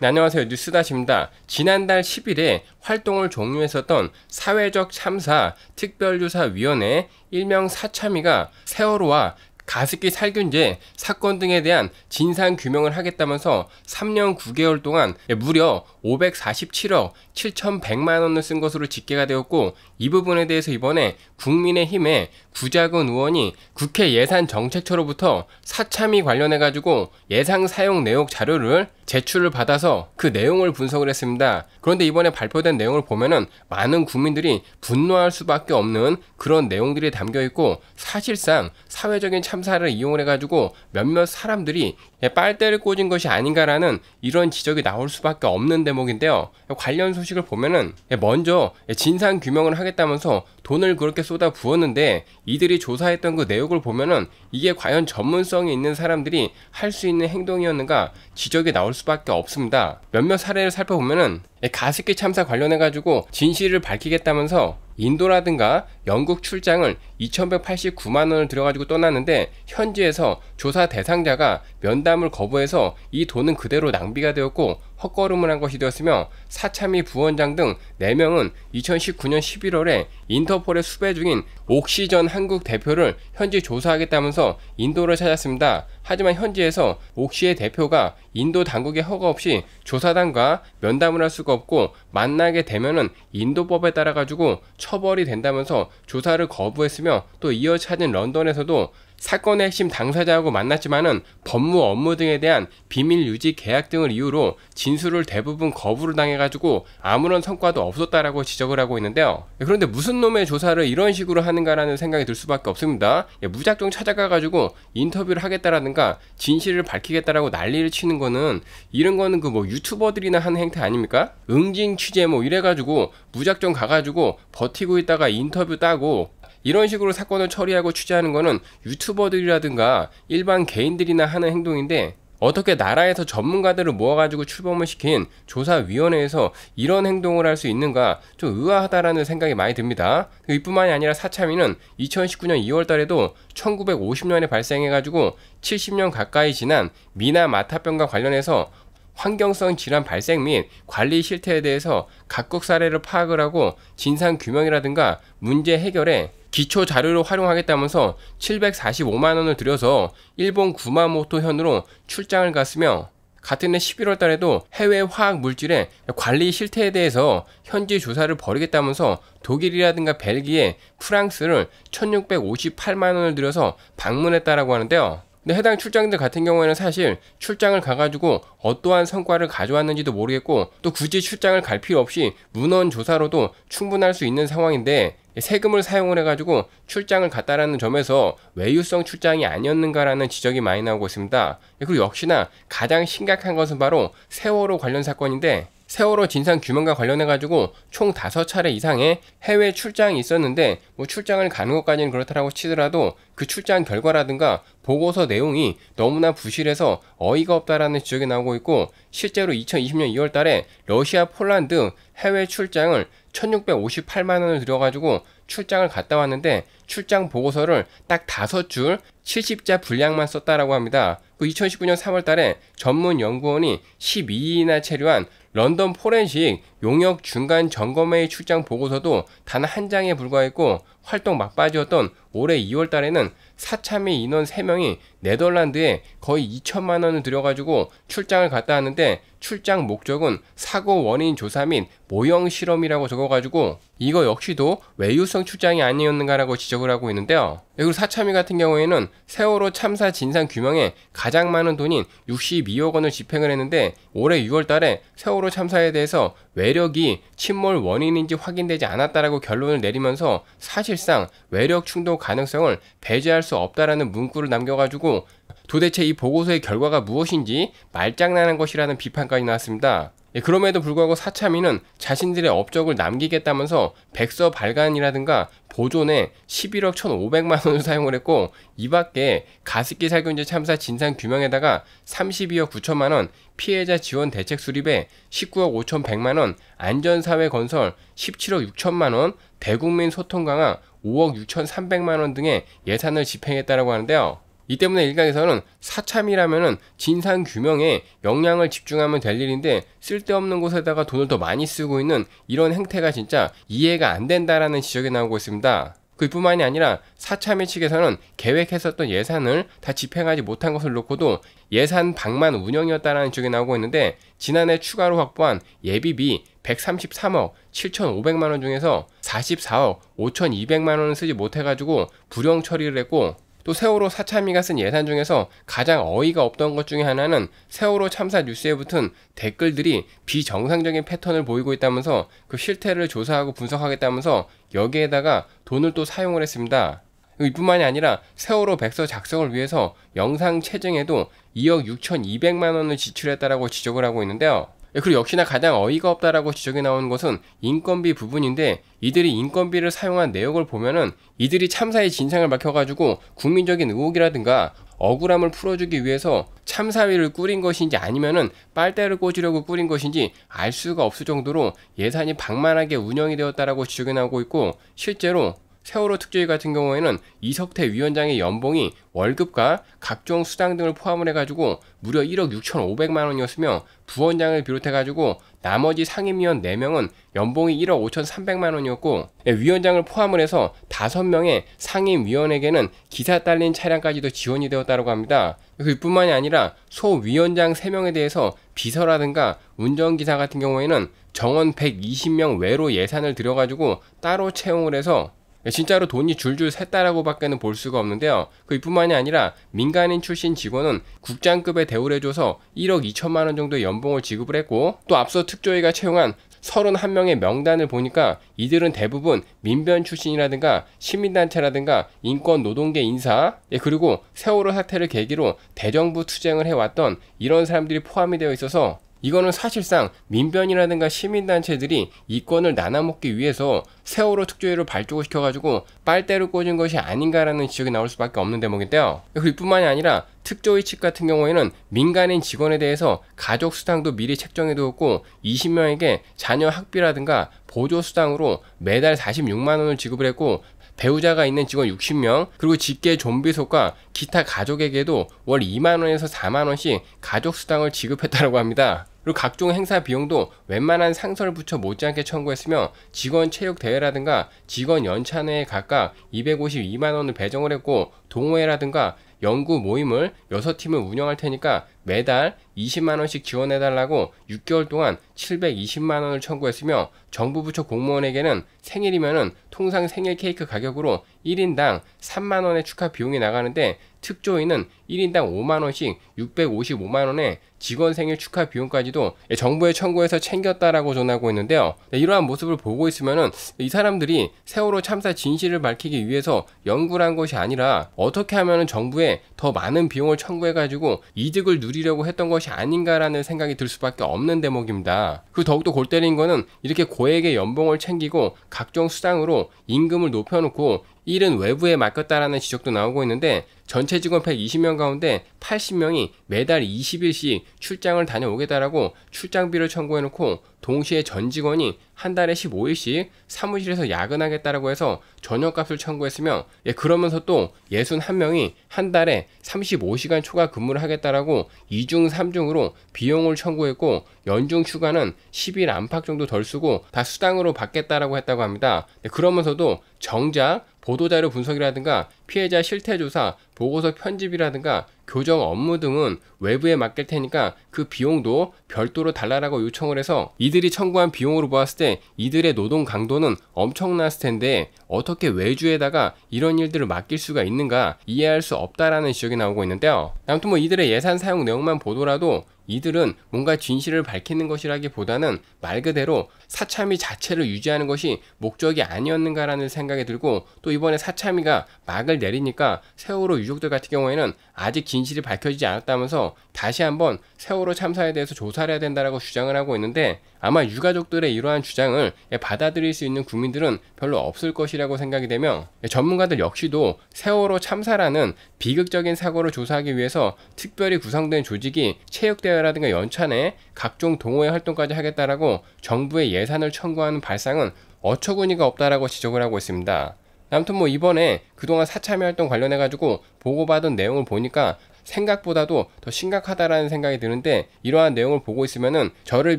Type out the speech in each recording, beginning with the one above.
네, 안녕하세요. 뉴스다십니다 지난달 10일에 활동을 종료했었던 사회적 참사 특별조사위원회 일명 사참위가 세월호와 가습기 살균제 사건 등에 대한 진상 규명을 하겠다면서 3년 9개월 동안 무려 547억 7,100만 원을 쓴 것으로 집계가 되었고 이 부분에 대해서 이번에 국민의힘의 구작은 의원이 국회 예산 정책처로부터 사참이 관련해 가지고 예상 사용 내역 자료를 제출을 받아서 그 내용을 분석을 했습니다. 그런데 이번에 발표된 내용을 보면은 많은 국민들이 분노할 수밖에 없는 그런 내용들이 담겨 있고 사실상 사회적인 참사를 이용을 해가지고 몇몇 사람들이 예, 빨대를 꽂은 것이 아닌가라는 이런 지적이 나올 수밖에 없는 대목인데요. 관련 소식을 보면은 예, 먼저 예, 진상 규명을 하겠다면서 돈을 그렇게 쏟아 부었는데 이들이 조사했던 그 내용을 보면은 이게 과연 전문성이 있는 사람들이 할 수 있는 행동이었는가 지적이 나올 나올 수밖에 없습니다. 몇몇 사례를 살펴보면은 가습기 참사 관련해가지고 진실을 밝히겠다면서 인도라든가 영국 출장을 2,189만 원을 들여가지고 떠났는데 현지에서 조사 대상자가 면담을 거부해서 이 돈은 그대로 낭비가 되었고 헛걸음을 한 것이 되었으며 사참위 부원장 등 4명은 2019년 11월에 인터폴에 수배 중인 옥시 전 한국 대표를 현지 조사하겠다면서 인도를 찾았습니다. 하지만 현지에서 옥시의 대표가 인도 당국의 허가 없이 조사단과 면담을 할 수가 없고 만나게 되면은 인도법에 따라 가지고 처벌이 된다면서 조사를 거부했으며 또 이어 찾은 런던에서도 사건의 핵심 당사자하고 만났지만은 법무 업무 등에 대한 비밀 유지 계약 등을 이유로 진술을 대부분 거부를 당해가지고 아무런 성과도 없었다라고 지적을 하고 있는데요. 예, 그런데 무슨 놈의 조사를 이런 식으로 하는가라는 생각이 들 수밖에 없습니다. 예, 무작정 찾아가가지고 인터뷰를 하겠다라든가 진실을 밝히겠다라고 난리를 치는 거는 이런 거는 그 뭐 유튜버들이나 하는 행태 아닙니까? 응징 취재 뭐 이래가지고 무작정 가가지고 버티고 있다가 인터뷰 따고 이런 식으로 사건을 처리하고 취재하는 거는 유튜버들이라든가 일반 개인들이나 하는 행동인데 어떻게 나라에서 전문가들을 모아가지고 출범을 시킨 조사위원회에서 이런 행동을 할 수 있는가 좀 의아하다라는 생각이 많이 듭니다. 이뿐만이 아니라 사참위는 2019년 2월 달에도 1950년에 발생해가지고 70년 가까이 지난 미나 마타병과 관련해서 환경성 질환 발생 및 관리 실태에 대해서 각국 사례를 파악을 하고 진상 규명이라든가 문제 해결에 기초 자료를 활용하겠다면서 745만 원을 들여서 일본 구마모토 현으로 출장을 갔으며 같은 해 11월 달에도 해외 화학 물질의 관리 실태에 대해서 현지 조사를 벌이겠다면서 독일이라든가 벨기에, 프랑스를 1658만 원을 들여서 방문했다라고 하는데요. 근데 해당 출장들 같은 경우에는 사실 출장을 가가지고 어떠한 성과를 가져왔는지도 모르겠고 또 굳이 출장을 갈 필요 없이 문헌 조사로도 충분할 수 있는 상황인데 세금을 사용을 해가지고 출장을 갔다라는 점에서 외유성 출장이 아니었는가라는 지적이 많이 나오고 있습니다. 그리고 역시나 가장 심각한 것은 바로 세월호 관련 사건인데 세월호 진상 규명과 관련해 가지고 총 5차례 이상의 해외 출장이 있었는데 뭐 출장을 가는 것까지는 그렇다라고 치더라도 그 출장 결과라든가 보고서 내용이 너무나 부실해서 어이가 없다라는 지적이 나오고 있고 실제로 2020년 2월 달에 러시아 폴란드 해외 출장을 1658만 원을 들여가지고 출장을 갔다 왔는데 출장 보고서를 딱 다섯 줄 70자 분량만 썼다라고 합니다. 그 2019년 3월 달에 전문 연구원이 12인이나 체류한 런던 포렌식 용역 중간 점검회의 출장 보고서도 단 한 장에 불과했고 활동 막바지였던 올해 2월 달에는 사참의 인원 3명이 네덜란드에 거의 2천만 원을 들여가지고 출장을 갔다 왔는데 출장 목적은 사고 원인 조사 및 모형 실험이라고 적어가지고 이거 역시도 외유성 출장이 아니었는가라고 지적을 하고 있는데요. 그리고 사참위 같은 경우에는 세월호 참사 진상 규명에 가장 많은 돈인 62억 원을 집행을 했는데 올해 6월 달에 세월호 참사에 대해서 외력이 침몰 원인인지 확인되지 않았다라고 결론을 내리면서 사실상 외력 충돌 가능성을 배제할 수 없다라는 문구를 남겨가지고 도대체 이 보고서의 결과가 무엇인지 말장난한 것이라는 비판까지 나왔습니다. 예, 그럼에도 불구하고 사참위는 자신들의 업적을 남기겠다면서 백서 발간이라든가 보존에 11억 1,500만 원을 사용을 했고 이 밖에 가습기 살균제 참사 진상 규명에다가 32억 9천만 원, 피해자 지원 대책 수립에 19억 5,100만 원, 안전사회 건설 17억 6천만 원, 대국민 소통 강화 5억 6,300만 원 등의 예산을 집행했다라고 하는데요. 이 때문에 일각에서는 사참이라면은 진상 규명에 역량을 집중하면 될 일인데 쓸데없는 곳에다가 돈을 더 많이 쓰고 있는 이런 행태가 진짜 이해가 안 된다라는 지적이 나오고 있습니다. 그뿐만이 아니라 사참위 측에서는 계획했었던 예산을 다 집행하지 못한 것을 놓고도 예산 방만 운영이었다라는 쪽이 나오고 있는데 지난해 추가로 확보한 예비비 133억 7,500만 원 중에서 44억 5,200만 원을 쓰지 못해가지고 불용 처리를 했고 또 세월호 사참위가 쓴 예산 중에서 가장 어이가 없던 것 중에 하나는 세월호 참사 뉴스에 붙은 댓글들이 비정상적인 패턴을 보이고 있다면서 그 실태를 조사하고 분석하겠다면서 여기에다가 돈을 또 사용을 했습니다. 이뿐만이 아니라 세월호 백서 작성을 위해서 영상 채증에도 2억 6,200만 원을 지출했다라고 지적을 하고 있는데요. 그리고 역시나 가장 어이가 없다라고 지적이 나온 것은 인건비 부분인데 이들이 인건비를 사용한 내역을 보면은 이들이 참사의 진상을 밝혀가지고 국민적인 의혹이라든가 억울함을 풀어주기 위해서 참사위를 꾸린 것인지 아니면은 빨대를 꽂으려고 꾸린 것인지 알 수가 없을 정도로 예산이 방만하게 운영이 되었다라고 지적이 나오고 있고 실제로 세월호 특조위 같은 경우에는 이석태 위원장의 연봉이 월급과 각종 수당 등을 포함을 해가지고 무려 1억 6천5백만 원이었으며 부원장을 비롯해가지고 나머지 상임위원 4명은 연봉이 1억 5천3백만 원이었고 예, 위원장을 포함을 해서 5명의 상임위원에게는 기사 딸린 차량까지도 지원이 되었다고 합니다. 그뿐만이 아니라 소위원장 3명에 대해서 비서라든가 운전기사 같은 경우에는 정원 120명 외로 예산을 들여가지고 따로 채용을 해서 진짜로 돈이 줄줄 샜다라고밖에는 볼 수가 없는데요. 그뿐만이 아니라 민간인 출신 직원은 국장급에 대우를 해줘서 1억 2천만 원 정도의 연봉을 지급을 했고 또 앞서 특조위가 채용한 31명의 명단을 보니까 이들은 대부분 민변 출신이라든가 시민단체라든가 인권 노동계 인사 예, 그리고 세월호 사태를 계기로 대정부 투쟁을 해왔던 이런 사람들이 포함이 되어 있어서 이거는 사실상 민변이라든가 시민단체들이 이권을 나눠먹기 위해서 세월호 특조위를 발족시켜가지고 빨대를 꽂은 것이 아닌가라는 지적이 나올 수밖에 없는 대목인데요. 그리고 이뿐만이 아니라 특조위 측 같은 경우에는 민간인 직원에 대해서 가족수당도 미리 책정해두었고 20명에게 자녀 학비라든가 보조수당으로 매달 46만원을 지급을 했고 배우자가 있는 직원 60명, 그리고 직계 좀비속과 기타 가족에게도 월 2만원에서 4만원씩 가족수당을 지급했다고 합니다. 그리고 각종 행사 비용도 웬만한 상설 부처 못지않게 청구했으며 직원 체육 대회라든가 직원 연찬회에 각각 252만 원을 배정을 했고 동호회라든가 연구 모임을 6팀을 운영할 테니까 매달 20만원씩 지원해달라고 6개월 동안 720만원을 청구했으며 정부 부처 공무원에게는 생일이면은 통상 생일 케이크 가격으로 1인당 3만원의 축하 비용이 나가는데 특조인은 1인당 5만원씩 655만원의 직원 생일 축하 비용까지도 정부에 청구해서 챙겼다라고 전하고 있는데요. 네, 이러한 모습을 보고 있으면은 이 사람들이 세월호 참사 진실을 밝히기 위해서 연구를 한 것이 아니라 어떻게 하면은 정부에 더 많은 비용을 청구해가지고 이득을 누리 누리려고 했던 것이 아닌가라는 생각이 들 수밖에 없는 대목입니다. 그 더욱더 골 때린 거는 이렇게 고액의 연봉을 챙기고 각종 수당으로 임금을 높여놓고 일은 외부에 맡겼다라는 지적도 나오고 있는데 전체 직원 120명 가운데 80명이 매달 20일씩 출장을 다녀오겠다라고 출장비를 청구해놓고 동시에 전 직원이 한 달에 15일씩 사무실에서 야근하겠다라고 해서 저녁값을 청구했으며 예, 그러면서 또 61명이 한 달에 35시간 초과 근무를 하겠다라고 2중 3중으로 비용을 청구했고 연중 휴가는 10일 안팎 정도 덜 쓰고 다 수당으로 받겠다라고 했다고 합니다. 예, 그러면서도 정작 보도자료 분석이라든가 피해자 실태조사, 보고서 편집이라든가 교정 업무 등은 외부에 맡길 테니까 그 비용도 별도로 달라라고 요청을 해서 이들이 청구한 비용으로 보았을 때 이들의 노동 강도는 엄청났을 텐데 어떻게 외주에다가 이런 일들을 맡길 수가 있는가 이해할 수 없다라는 지적이 나오고 있는데요. 아무튼 뭐 이들의 예산 사용 내용만 보더라도 이들은 뭔가 진실을 밝히는 것이라기보다는 말 그대로 사참이 자체를 유지하는 것이 목적이 아니었는가라는 생각이 들고 또 이번에 사참이가 막을 내리니까 세월호 유족들 같은 경우에는 아직 진실이 밝혀지지 않았다면서 다시 한번 세월호 참사에 대해서 조사를 해야 된다라고 주장을 하고 있는데 아마 유가족들의 이러한 주장을 받아들일 수 있는 국민들은 별로 없을 것이라고 생각이 되며 전문가들 역시도 세월호 참사라는 비극적인 사고를 조사하기 위해서 특별히 구성된 조직이 체육대회라든가 연찬에 각종 동호회 활동까지 하겠다라고 정부의 예산을 청구하는 발상은 어처구니가 없다라고 지적을 하고 있습니다. 아무튼 뭐 이번에 그동안 사참여 활동 관련해 가지고 보고받은 내용을 보니까 생각보다도 더 심각하다라는 생각이 드는데 이러한 내용을 보고 있으면은 저를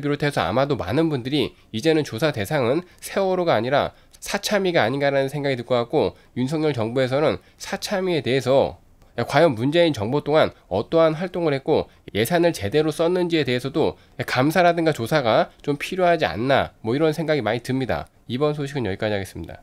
비롯해서 아마도 많은 분들이 이제는 조사 대상은 세월호가 아니라 사참위가 아닌가라는 생각이 들 것 같고 윤석열 정부에서는 사참위에 대해서 과연 문재인 정부 동안 어떠한 활동을 했고 예산을 제대로 썼는지에 대해서도 감사라든가 조사가 좀 필요하지 않나 뭐 이런 생각이 많이 듭니다. 이번 소식은 여기까지 하겠습니다.